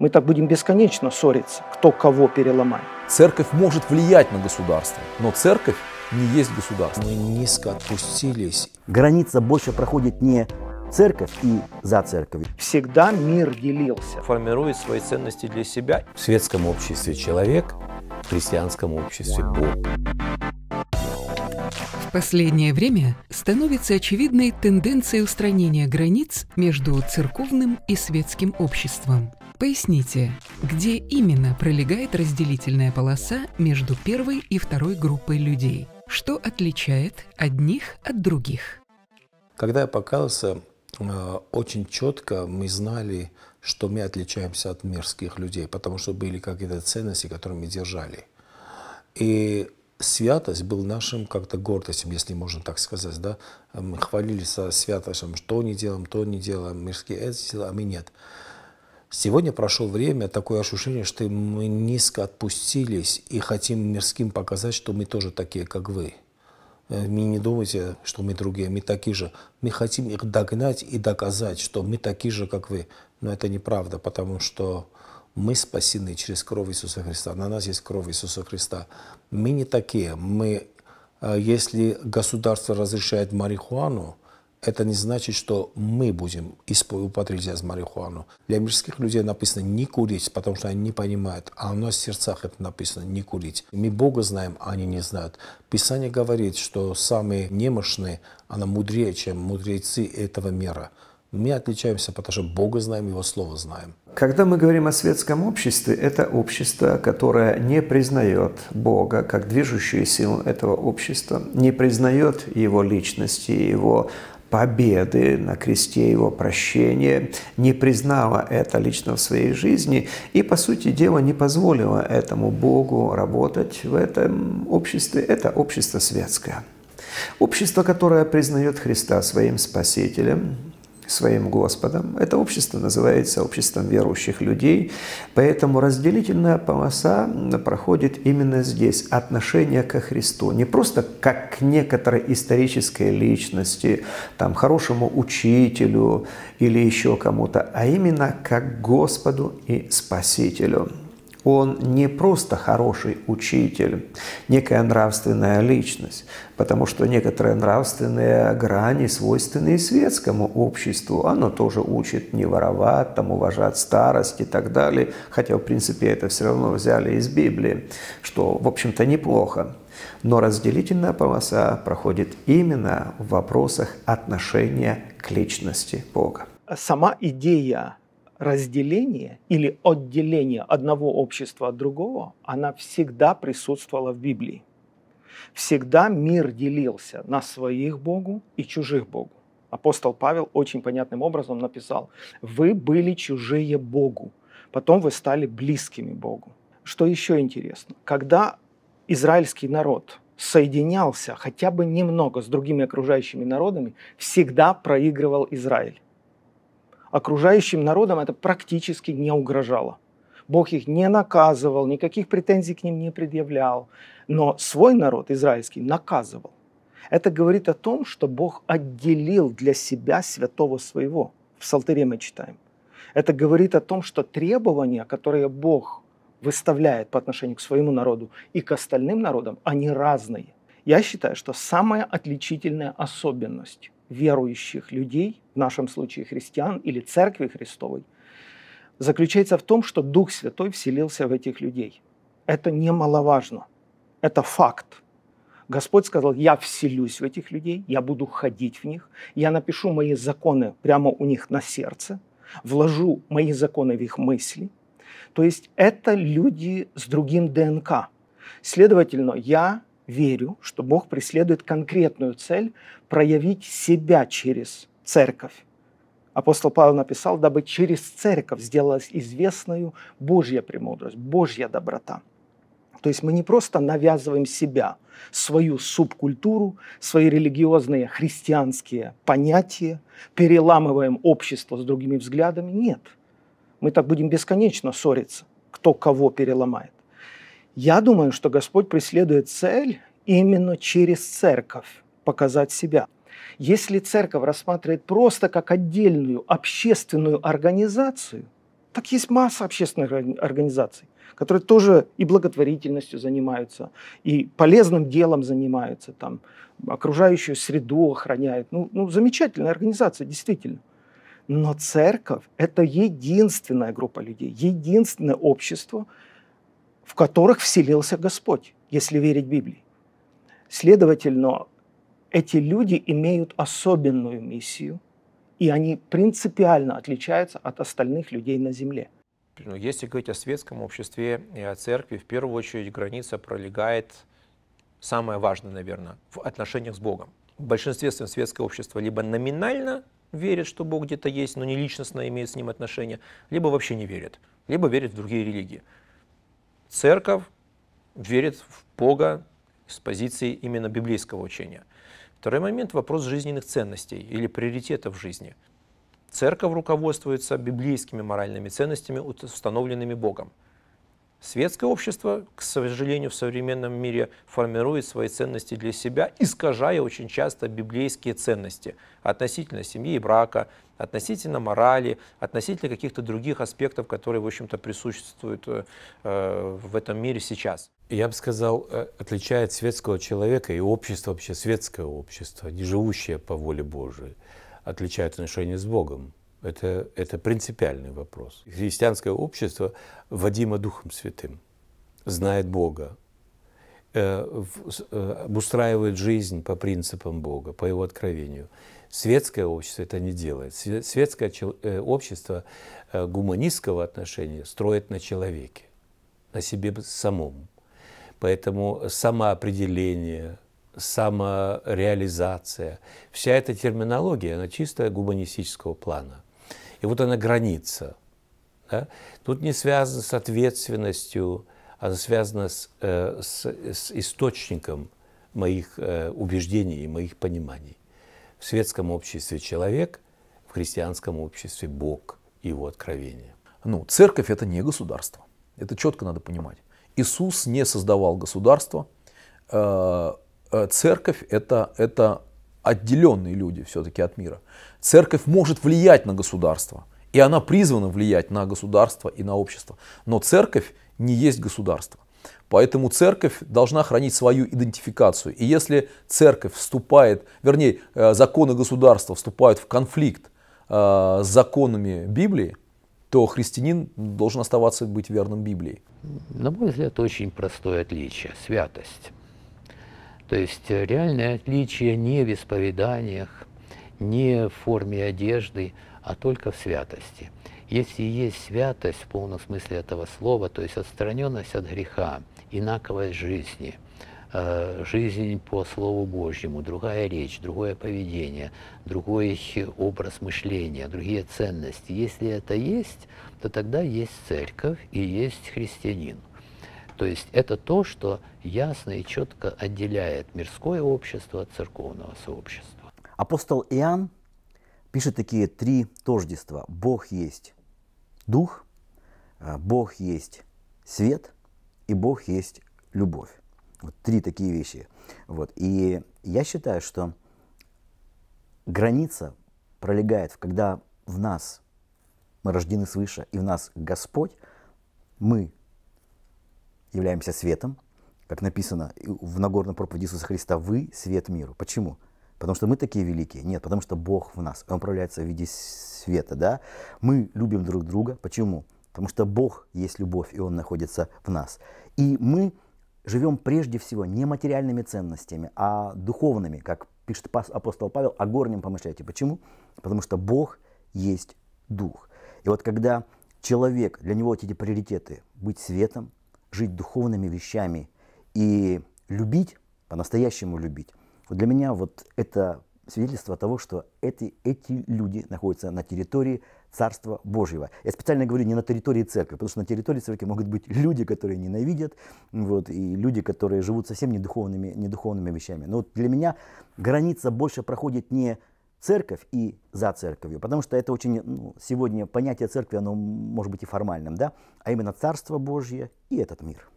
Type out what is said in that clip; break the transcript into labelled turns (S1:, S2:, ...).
S1: Мы так будем бесконечно ссориться, кто кого переломает. Церковь может влиять на государство,
S2: но церковь не есть государство. Мы низко опустились. Граница больше проходит не церковь и за церковью.
S1: Всегда мир делился. Формирует
S3: свои ценности для себя. В светском обществе человек, в христианском обществе Бог.
S1: В последнее время становится очевидной тенденция устранения границ между церковным и светским обществом. Поясните, где именно пролегает разделительная полоса между первой и второй группой людей? Что отличает одних от других?
S4: Когда я покаялся, э, очень четко мы знали, что мы отличаемся от мирских людей, потому что были какие-то ценности, которые мы держали. И святость был нашим как-то гордостью, если можно так сказать. Да? Мы хвалились святостью, что не делаем, то не делаем, мирские это делают, а мы нет. Сегодня прошло время, такое ощущение, что мы низко отпустились и хотим мирским показать, что мы тоже такие, как вы. Э, мы не думайте, что мы другие, мы такие же. Мы хотим их догнать и доказать, что мы такие же, как вы. Но это неправда, потому что мы спасены через кровь Иисуса Христа. На нас есть кровь Иисуса Христа. Мы не такие. Мы, э, если государство разрешает марихуану, это не значит, что мы будем употреблять марихуану. Для американских людей написано «не курить», потому что они не понимают, а у нас в сердцах это написано «не курить». Мы Бога знаем, а они не знают. Писание говорит, что самые немощные, она мудрее, чем мудрецы этого мира. Мы отличаемся, потому что Бога знаем, Его Слово знаем.
S5: Когда мы говорим о светском обществе, это общество, которое не признает Бога как движущую силу этого общества, не признает Его личности, Его победы на кресте его прощения, не признала это лично в своей жизни и, по сути дела, не позволила этому Богу работать в этом обществе. Это общество светское. Общество, которое признает Христа своим Спасителем, своим Господом. Это общество называется обществом верующих людей, поэтому разделительная полоса проходит именно здесь. Отношение ко Христу. Не просто как к некоторой исторической личности, там, хорошему учителю или еще кому-то, а именно как Господу и Спасителю. Он не просто хороший учитель, некая нравственная личность, потому что некоторые нравственные грани свойственны и светскому обществу. Оно тоже учит не воровать, там, уважать старость и так далее, хотя, в принципе, это все равно взяли из Библии, что, в общем-то, неплохо. Но разделительная полоса проходит именно в вопросах отношения к личности Бога.
S1: Сама идея разделение или отделение одного общества от другого, она всегда присутствовала в Библии. Всегда мир делился на своих Богу и чужих Богу. Апостол Павел очень понятным образом написал, вы были чужие Богу, потом вы стали близкими Богу. Что еще интересно, когда израильский народ соединялся хотя бы немного с другими окружающими народами, всегда проигрывал Израиль окружающим народам это практически не угрожало. Бог их не наказывал, никаких претензий к ним не предъявлял, но свой народ израильский наказывал. Это говорит о том, что Бог отделил для себя святого своего. В Псалтыре мы читаем. Это говорит о том, что требования, которые Бог выставляет по отношению к своему народу и к остальным народам, они разные. Я считаю, что самая отличительная особенность верующих людей – нашем случае христиан или Церкви Христовой, заключается в том, что Дух Святой вселился в этих людей. Это немаловажно. Это факт. Господь сказал, я вселюсь в этих людей, я буду ходить в них, я напишу мои законы прямо у них на сердце, вложу мои законы в их мысли. То есть это люди с другим ДНК. Следовательно, я верю, что Бог преследует конкретную цель проявить себя через церковь. Апостол Павел написал, дабы через церковь сделалась известную Божья премудрость, Божья доброта. То есть мы не просто навязываем себя, свою субкультуру, свои религиозные христианские понятия, переламываем общество с другими взглядами. Нет. Мы так будем бесконечно ссориться, кто кого переломает. Я думаю, что Господь преследует цель именно через церковь показать себя. Если церковь рассматривает просто как отдельную общественную организацию, так есть масса общественных организаций, которые тоже и благотворительностью занимаются, и полезным делом занимаются, там, окружающую среду охраняют. Ну, ну, замечательная организация, действительно. Но церковь – это единственная группа людей, единственное общество, в которых вселился Господь, если верить Библии. Следовательно, эти люди имеют особенную миссию, и они принципиально отличаются от остальных людей на Земле.
S4: Ну,
S3: если говорить о светском обществе и о церкви, в первую очередь граница пролегает, самое важное, наверное, в отношениях с Богом. В большинстве светское общество либо номинально верит, что Бог где-то есть, но не личностно имеет с ним отношения, либо вообще не верит, либо верит в другие религии. Церковь верит в Бога с позиции именно библейского учения. Второй момент – вопрос жизненных ценностей или приоритетов жизни. Церковь руководствуется библейскими моральными ценностями, установленными Богом. Светское общество, к сожалению, в современном мире формирует свои ценности для себя, искажая очень часто библейские ценности относительно семьи и брака, относительно морали, относительно каких-то других аспектов, которые, в общем-то, присутствуют э, в этом мире сейчас я бы сказал, э, отличает светского человека и общество, вообще светское общество, не живущее по воле Божией, отличает отношения с Богом. Это, это принципиальный вопрос. Христианское общество водимо Духом Святым, знает Бога, э, э, обустраивает жизнь по принципам Бога, по его откровению. Светское общество это не делает. Светское общество гуманистского отношения строит на человеке, на себе самом. Поэтому самоопределение, самореализация, вся эта терминология, она чисто гуманистического плана. И вот она граница. Да? Тут не связано с ответственностью, а связано с, э, с, с источником моих э, убеждений и моих пониманий. В светском обществе человек, в христианском обществе Бог, и его откровение. Ну, церковь это не государство. Это четко надо понимать. Иисус не создавал государство. Э, э, церковь это, это отделенные люди все-таки от мира. Церковь может влиять на государство. И она призвана влиять на государство и на общество. Но церковь не есть государство. Поэтому церковь должна хранить свою идентификацию. И если церковь вступает, вернее, э, законы государства вступают в конфликт с законами Библии, то христианин должен оставаться быть верным Библии? На мой взгляд, очень простое отличие – святость. То есть э, реальное отличие не в исповеданиях, не в форме одежды, а только в святости. Если есть святость в полном смысле этого слова, то есть отстраненность от греха, инаковость жизни – Э, жизнь по Слову Божьему, другая речь, другое поведение, другой образ мышления, другие ценности. Если это есть, то тогда есть церковь и есть христианин. То есть это то, что ясно и четко отделяет мирское общество от церковного сообщества.
S2: Апостол Иоанн пишет такие три тождества. Бог есть дух, Бог есть свет и Бог есть любовь. Вот три такие вещи. Вот. И я считаю, что граница пролегает, когда в нас мы рождены свыше, и в нас Господь, мы являемся светом, как написано в Нагорном проповеди Иисуса Христа, вы свет миру. Почему? Потому что мы такие великие? Нет, потому что Бог в нас, Он проявляется в виде света, да? Мы любим друг друга. Почему? Потому что Бог есть любовь, и Он находится в нас. И мы живем прежде всего не материальными ценностями, а духовными, как пишет апостол Павел, о горнем помышляйте. Почему? Потому что Бог есть Дух. И вот когда человек, для него вот эти приоритеты – быть светом, жить духовными вещами и любить, по-настоящему любить, вот для меня вот это свидетельство того, что эти, эти люди находятся на территории Царства Божьего. Я специально говорю не на территории церкви, потому что на территории церкви могут быть люди, которые ненавидят, вот, и люди, которые живут совсем недуховными, недуховными вещами. Но вот для меня граница больше проходит не церковь и за церковью, потому что это очень, ну, сегодня понятие церкви, оно может быть и формальным, да, а именно Царство Божье и этот мир.